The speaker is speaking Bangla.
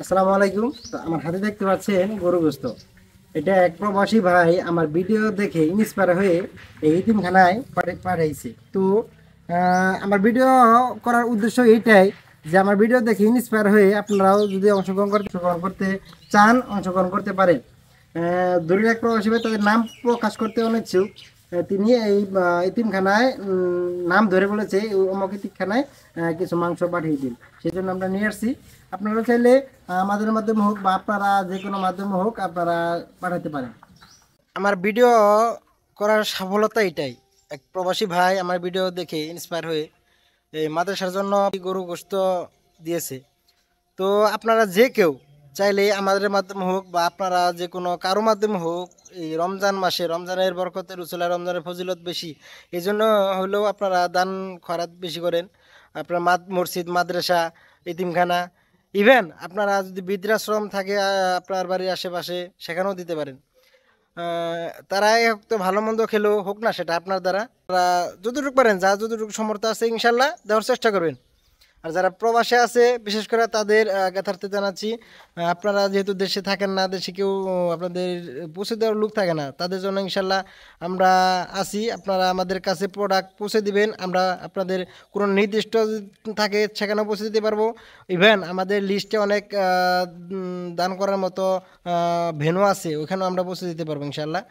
আসসালামু আলাইকুম তো আমার হাতে দেখতে পাচ্ছেন গরু গরুগ্রস্ত এটা এক প্রবাসী ভাই আমার ভিডিও দেখে ইন্সপায়ার হয়ে এই ইতিমখানায় পাঠাইছে তো আমার ভিডিও করার উদ্দেশ্য এইটাই যে আমার ভিডিও দেখে ইন্সপায়ার হয়ে আপনারাও যদি অংশগ্রহণ করতে অংশগ্রহণ করতে চান অংশগ্রহণ করতে পারেন দরিদ্র প্রবাসী ভাই তাদের নাম প্রকাশ করতে অনিচ্ছুক তিনি এই ইতিমখানায় নাম ধরে বলেছে অমক ইতিমখানায় কিছু মাংস পাঠিয়ে দিন সেই জন্য আমরা নিয়ে আসছি আপনারা চাইলে আমাদের মাধ্যমে হোক বা আপনারা যে কোনো মাধ্যমে হোক আপনারা পাঠাতে পারেন আমার ভিডিও করার সফলতা এটাই এক প্রবাসী ভাই আমার ভিডিও দেখে ইন্সপায়ার হয়ে এই মাদ্রাসার জন্য গরু গোস্ত দিয়েছে তো আপনারা যে কেউ চাইলে আমাদের মাধ্যমে হোক বা আপনারা যে কোনো কারো মাধ্যমে হোক এই রমজান মাসে রমজানের বরকতের উচলা রমজানের ফজিলত বেশি এই জন্য হলেও আপনারা দান খরাত বেশি করেন আপনার মাদ মসজিদ মাদ্রাসা ইতিমখানা ইভেন আপনারা যদি বৃদ্ধাশ্রম থাকে আপনার বাড়ির আশেপাশে সেখানেও দিতে পারেন তারা হোক তো ভালো মন্দ খেলেও হোক না সেটা আপনার দ্বারা যতটুকু পারেন যা যতটুকু সমর্থ আছে ইনশাল্লাহ দেওয়ার চেষ্টা করবেন আর যারা প্রবাসে আছে বিশেষ করে তাদের যথার্থে জানাচ্ছি আপনারা যেহেতু দেশে থাকেন না দেশে কেউ আপনাদের পৌঁছে দেওয়ার লোক থাকে না তাদের জন্য ইনশাল্লাহ আমরা আছি আপনারা আমাদের কাছে প্রোডাক্ট পৌঁছে দিবেন আমরা আপনাদের কোনো নির্দিষ্ট থাকে সেখানেও পৌঁছে দিতে পারবো ইভেন আমাদের লিস্টে অনেক দান করার মতো ভেনু আছে ওখানেও আমরা পৌঁছে দিতে পারবো ইনশাল্লাহ